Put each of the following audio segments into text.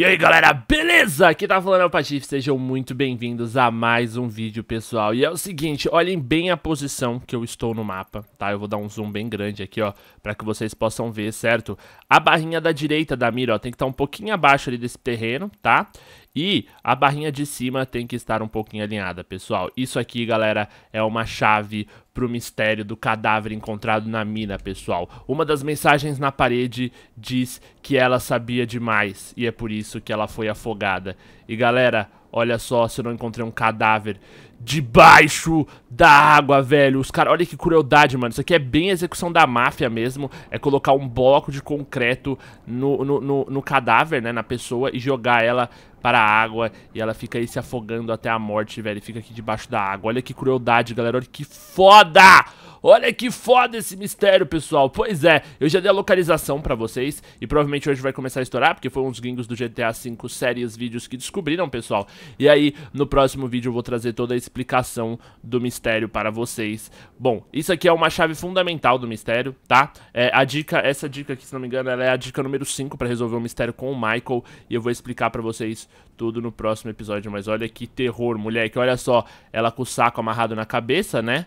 E aí galera, beleza? Aqui tá falando é o Patife, sejam muito bem-vindos a mais um vídeo pessoal E é o seguinte, olhem bem a posição que eu estou no mapa, tá? Eu vou dar um zoom bem grande aqui, ó, pra que vocês possam ver, certo? A barrinha da direita da mira, ó, tem que estar tá um pouquinho abaixo ali desse terreno, tá? E a barrinha de cima tem que estar um pouquinho alinhada, pessoal Isso aqui, galera, é uma chave pro mistério do cadáver encontrado na mina, pessoal. Uma das mensagens na parede diz que ela sabia demais e é por isso que ela foi afogada. E galera, olha só se eu não encontrei um cadáver debaixo da água, velho. Os caras, olha que crueldade, mano. Isso aqui é bem execução da máfia mesmo. É colocar um bloco de concreto no, no, no, no cadáver, né, na pessoa e jogar ela para a água e ela fica aí se afogando até a morte, velho. Fica aqui debaixo da água. Olha que crueldade, galera. Olha que foda! Olha que foda esse mistério, pessoal. Pois é, eu já dei a localização pra vocês e provavelmente hoje vai começar a estourar, porque foi uns gringos do GTA V séries vídeos que descobriram, pessoal. E aí, no próximo vídeo eu vou trazer toda a explicação do mistério para vocês. Bom, isso aqui é uma chave fundamental do mistério, tá? É, a dica, essa dica aqui, se não me engano, ela é a dica número 5 pra resolver o mistério com o Michael e eu vou explicar pra vocês tudo no próximo episódio, mas olha que terror, moleque, olha só, ela com o saco amarrado na cabeça, né?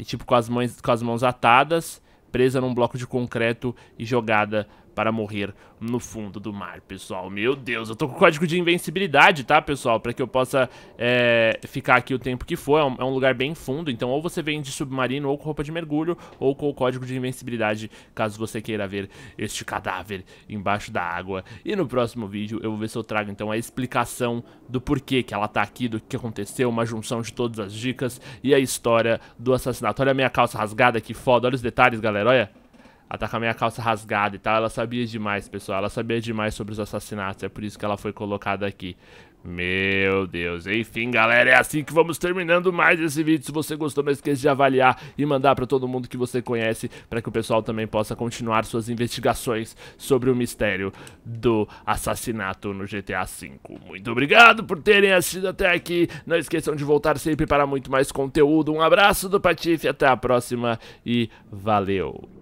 e tipo com as mãos, com as mãos atadas, presa num bloco de concreto e jogada para morrer no fundo do mar, pessoal. Meu Deus, eu tô com o código de invencibilidade, tá, pessoal? Pra que eu possa é, ficar aqui o tempo que for. É um, é um, lugar bem fundo, então ou você vem de submarino ou com roupa de mergulho ou com o código de invencibilidade, caso você queira ver este cadáver embaixo da água. E no próximo vídeo eu vou ver se eu trago, então, a explicação do porquê que ela tá aqui, do que aconteceu, uma junção de todas as dicas e a história do assassinato. Olha a minha calça rasgada, que foda. Olha os detalhes, galera, olha. Tá com a minha calça rasgada e tal. Ela sabia demais, pessoal. Ela sabia demais sobre os assassinatos. É por isso que ela foi colocada aqui. Meu Deus, enfim galera, é assim que vamos terminando mais esse vídeo Se você gostou, não esqueça de avaliar e mandar pra todo mundo que você conhece Pra que o pessoal também possa continuar suas investigações sobre o mistério do assassinato no GTA V Muito obrigado por terem assistido até aqui Não esqueçam de voltar sempre para muito mais conteúdo Um abraço do Patife, até a próxima e valeu!